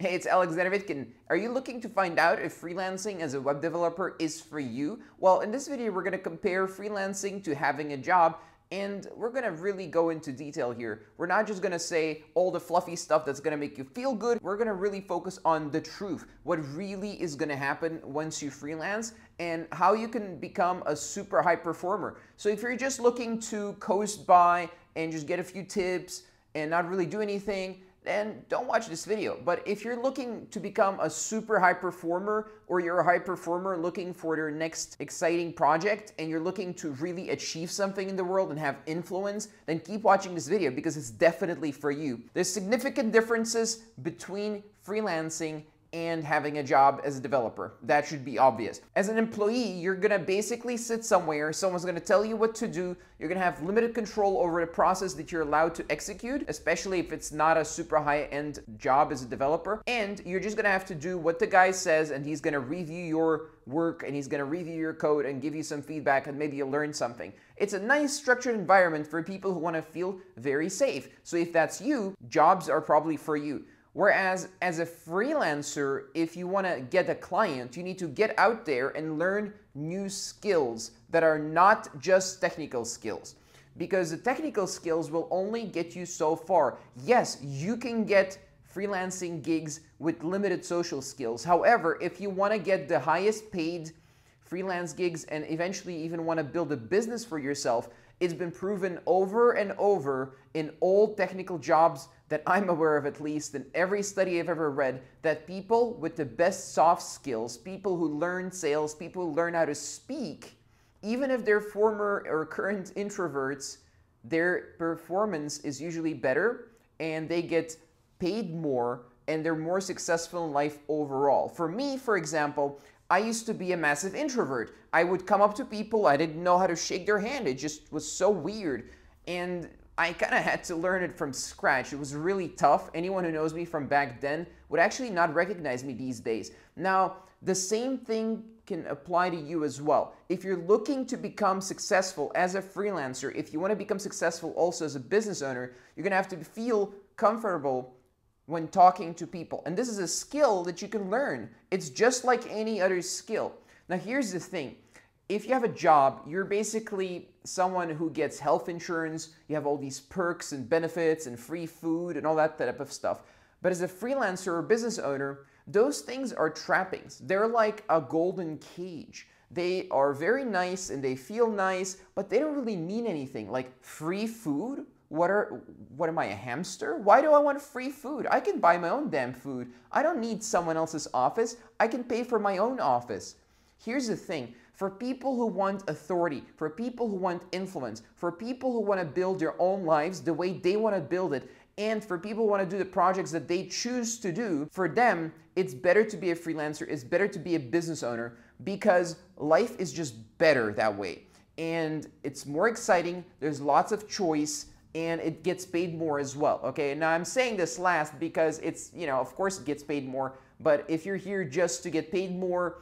Hey, it's Alexander Vitkin. Are you looking to find out if freelancing as a web developer is for you? Well, in this video, we're going to compare freelancing to having a job, and we're going to really go into detail here. We're not just going to say all the fluffy stuff that's going to make you feel good. We're going to really focus on the truth, what really is going to happen once you freelance, and how you can become a super high performer. So if you're just looking to coast by and just get a few tips and not really do anything, and don't watch this video. But if you're looking to become a super high performer or you're a high performer looking for your next exciting project and you're looking to really achieve something in the world and have influence, then keep watching this video because it's definitely for you. There's significant differences between freelancing and having a job as a developer. That should be obvious. As an employee, you're gonna basically sit somewhere, someone's gonna tell you what to do, you're gonna have limited control over the process that you're allowed to execute, especially if it's not a super high-end job as a developer, and you're just gonna have to do what the guy says and he's gonna review your work and he's gonna review your code and give you some feedback and maybe you'll learn something. It's a nice structured environment for people who wanna feel very safe. So if that's you, jobs are probably for you. Whereas as a freelancer, if you want to get a client, you need to get out there and learn new skills that are not just technical skills. Because the technical skills will only get you so far. Yes, you can get freelancing gigs with limited social skills. However, if you want to get the highest paid freelance gigs and eventually even want to build a business for yourself, it's been proven over and over in all technical jobs that I'm aware of at least in every study I've ever read that people with the best soft skills, people who learn sales, people who learn how to speak, even if they're former or current introverts, their performance is usually better and they get paid more and they're more successful in life overall. For me, for example, I used to be a massive introvert. I would come up to people, I didn't know how to shake their hand. It just was so weird. And I kind of had to learn it from scratch. It was really tough. Anyone who knows me from back then would actually not recognize me these days. Now, the same thing can apply to you as well. If you're looking to become successful as a freelancer, if you want to become successful also as a business owner, you're going to have to feel comfortable when talking to people. And this is a skill that you can learn. It's just like any other skill. Now, here's the thing if you have a job, you're basically someone who gets health insurance, you have all these perks and benefits and free food and all that type of stuff. But as a freelancer or business owner, those things are trappings. They're like a golden cage. They are very nice and they feel nice, but they don't really mean anything. Like free food? What are what am I a hamster? Why do I want free food? I can buy my own damn food. I don't need someone else's office. I can pay for my own office. Here's the thing for people who want authority, for people who want influence, for people who want to build their own lives the way they want to build it, and for people who want to do the projects that they choose to do, for them, it's better to be a freelancer, it's better to be a business owner because life is just better that way. And it's more exciting, there's lots of choice, and it gets paid more as well. Okay, now I'm saying this last because it's, you know, of course it gets paid more, but if you're here just to get paid more,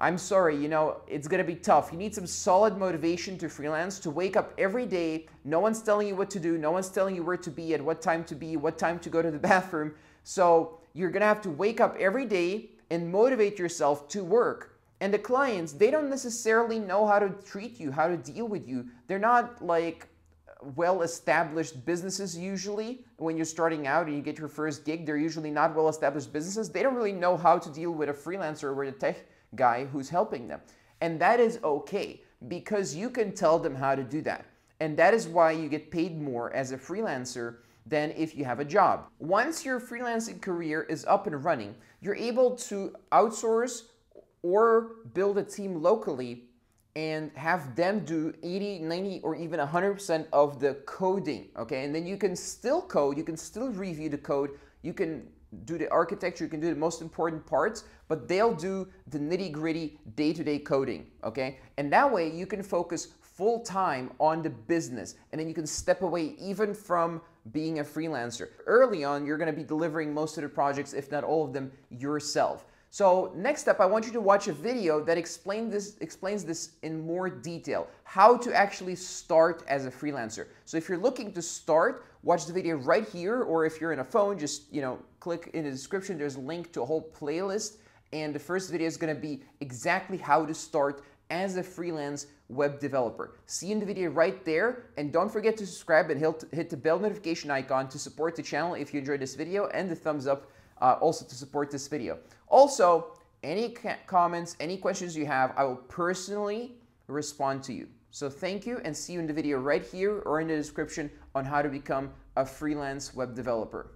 I'm sorry, you know, it's going to be tough. You need some solid motivation to freelance, to wake up every day. No one's telling you what to do. No one's telling you where to be, at what time to be, what time to go to the bathroom. So you're going to have to wake up every day and motivate yourself to work. And the clients, they don't necessarily know how to treat you, how to deal with you. They're not like well established businesses usually when you're starting out and you get your first gig they're usually not well established businesses they don't really know how to deal with a freelancer or with a tech guy who's helping them. And that is okay because you can tell them how to do that. And that is why you get paid more as a freelancer than if you have a job. Once your freelancing career is up and running, you're able to outsource or build a team locally and have them do 80, 90, or even 100% of the coding, okay? And then you can still code, you can still review the code, you can do the architecture, you can do the most important parts, but they'll do the nitty gritty day to day coding, okay? And that way you can focus full time on the business and then you can step away even from being a freelancer. Early on, you're gonna be delivering most of the projects, if not all of them, yourself. So next up, I want you to watch a video that explain this, explains this in more detail, how to actually start as a freelancer. So if you're looking to start, watch the video right here, or if you're in a phone, just you know, click in the description, there's a link to a whole playlist, and the first video is gonna be exactly how to start as a freelance web developer. See you in the video right there, and don't forget to subscribe and hit the bell notification icon to support the channel if you enjoyed this video, and the thumbs up uh, also to support this video. Also, any comments, any questions you have, I will personally respond to you. So thank you and see you in the video right here or in the description on how to become a freelance web developer.